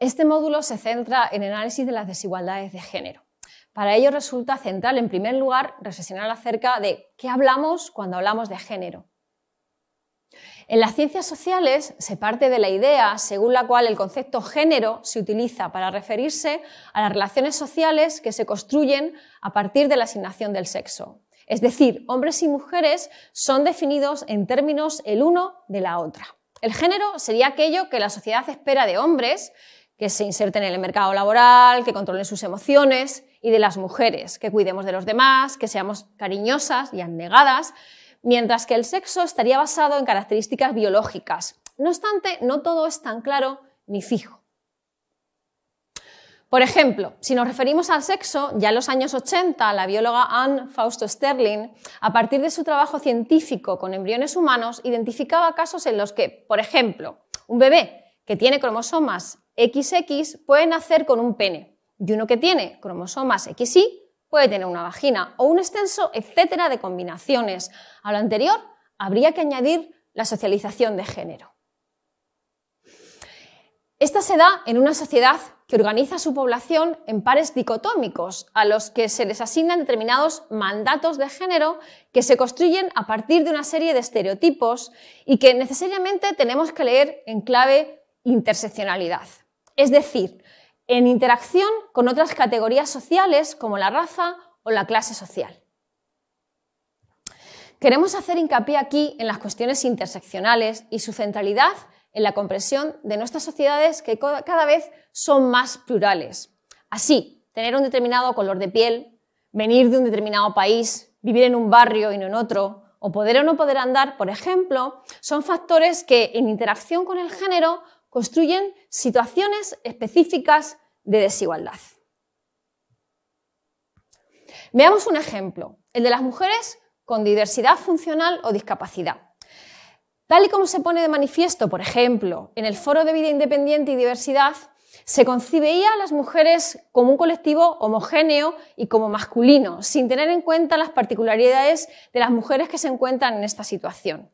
Este módulo se centra en el análisis de las desigualdades de género. Para ello resulta central, en primer lugar, reflexionar acerca de qué hablamos cuando hablamos de género. En las ciencias sociales se parte de la idea según la cual el concepto género se utiliza para referirse a las relaciones sociales que se construyen a partir de la asignación del sexo. Es decir, hombres y mujeres son definidos en términos el uno de la otra. El género sería aquello que la sociedad espera de hombres que se inserten en el mercado laboral, que controlen sus emociones y de las mujeres, que cuidemos de los demás, que seamos cariñosas y abnegadas, mientras que el sexo estaría basado en características biológicas. No obstante, no todo es tan claro ni fijo. Por ejemplo, si nos referimos al sexo, ya en los años 80, la bióloga Anne Fausto Sterling, a partir de su trabajo científico con embriones humanos, identificaba casos en los que, por ejemplo, un bebé que tiene cromosomas XX puede nacer con un pene y uno que tiene cromosomas XY puede tener una vagina o un extenso, etcétera, de combinaciones. A lo anterior habría que añadir la socialización de género. Esta se da en una sociedad que organiza su población en pares dicotómicos, a los que se les asignan determinados mandatos de género que se construyen a partir de una serie de estereotipos y que necesariamente tenemos que leer en clave interseccionalidad, es decir, en interacción con otras categorías sociales como la raza o la clase social. Queremos hacer hincapié aquí en las cuestiones interseccionales y su centralidad en la comprensión de nuestras sociedades que cada vez son más plurales. Así, tener un determinado color de piel, venir de un determinado país, vivir en un barrio y no en otro, o poder o no poder andar, por ejemplo, son factores que en interacción con el género construyen situaciones específicas de desigualdad. Veamos un ejemplo, el de las mujeres con diversidad funcional o discapacidad. Tal y como se pone de manifiesto, por ejemplo, en el Foro de Vida Independiente y Diversidad, se concibía a las mujeres como un colectivo homogéneo y como masculino, sin tener en cuenta las particularidades de las mujeres que se encuentran en esta situación.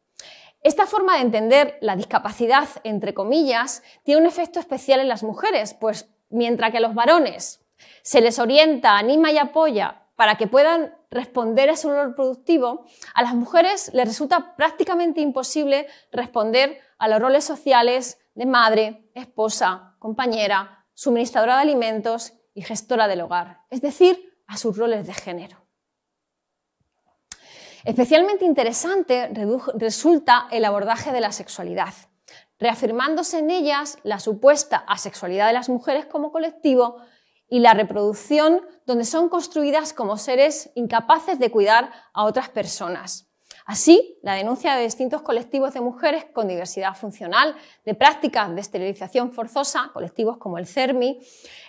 Esta forma de entender la discapacidad, entre comillas, tiene un efecto especial en las mujeres, pues mientras que a los varones se les orienta, anima y apoya para que puedan responder a su rol productivo, a las mujeres les resulta prácticamente imposible responder a los roles sociales de madre, esposa, compañera, suministradora de alimentos y gestora del hogar, es decir, a sus roles de género. Especialmente interesante resulta el abordaje de la sexualidad, reafirmándose en ellas la supuesta asexualidad de las mujeres como colectivo y la reproducción donde son construidas como seres incapaces de cuidar a otras personas. Así, la denuncia de distintos colectivos de mujeres con diversidad funcional, de prácticas de esterilización forzosa, colectivos como el CERMI,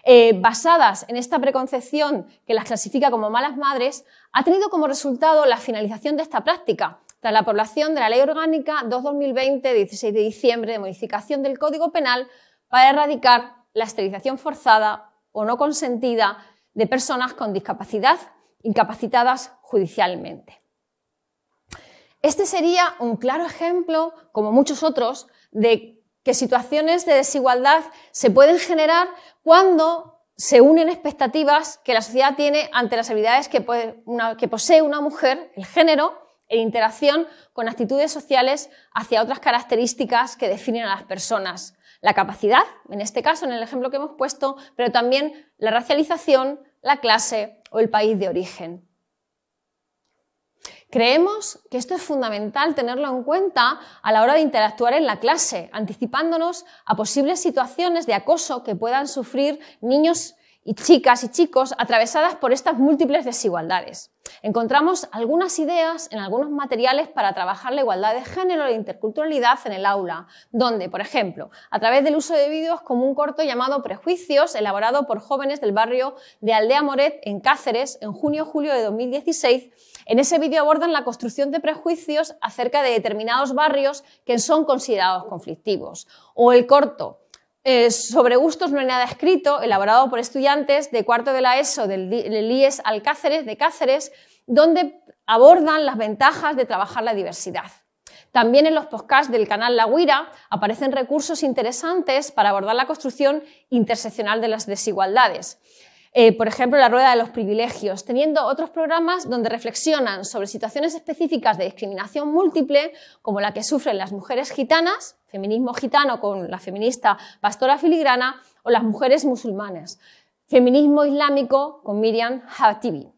eh, basadas en esta preconcepción que las clasifica como malas madres, ha tenido como resultado la finalización de esta práctica tras la aprobación de la Ley Orgánica 2-2020, 16 de diciembre, de modificación del Código Penal para erradicar la esterilización forzada o no consentida de personas con discapacidad incapacitadas judicialmente. Este sería un claro ejemplo, como muchos otros, de que situaciones de desigualdad se pueden generar cuando se unen expectativas que la sociedad tiene ante las habilidades que, posee una mujer, el género, en interacción con actitudes sociales hacia otras características que definen a las personas. La capacidad, en este caso, en el ejemplo que hemos puesto, pero también la racialización, la clase o el país de origen. Creemos que esto es fundamental tenerlo en cuenta a la hora de interactuar en la clase, anticipándonos a posibles situaciones de acoso que puedan sufrir niños y chicas y chicos atravesadas por estas múltiples desigualdades. Encontramos algunas ideas en algunos materiales para trabajar la igualdad de género e interculturalidad en el aula, donde, por ejemplo, a través del uso de vídeos como un corto llamado Prejuicios, elaborado por jóvenes del barrio de Aldea Moret en Cáceres en junio-julio de 2016, en ese vídeo abordan la construcción de prejuicios acerca de determinados barrios que son considerados conflictivos. O el corto eh, sobre gustos no hay nada escrito, elaborado por estudiantes de cuarto de la ESO del, IES e Alcáceres de Cáceres, donde abordan las ventajas de trabajar la diversidad. También en los podcasts del canal La Guira aparecen recursos interesantes para abordar la construcción interseccional de las desigualdades. Eh, por ejemplo, la rueda de los privilegios, teniendo otros programas donde reflexionan sobre situaciones específicas de discriminación múltiple, como la que sufren las mujeres gitanas, feminismo gitano con la feminista Pastora Filigrana, o las mujeres musulmanas, feminismo islámico con Miriam Hatibi.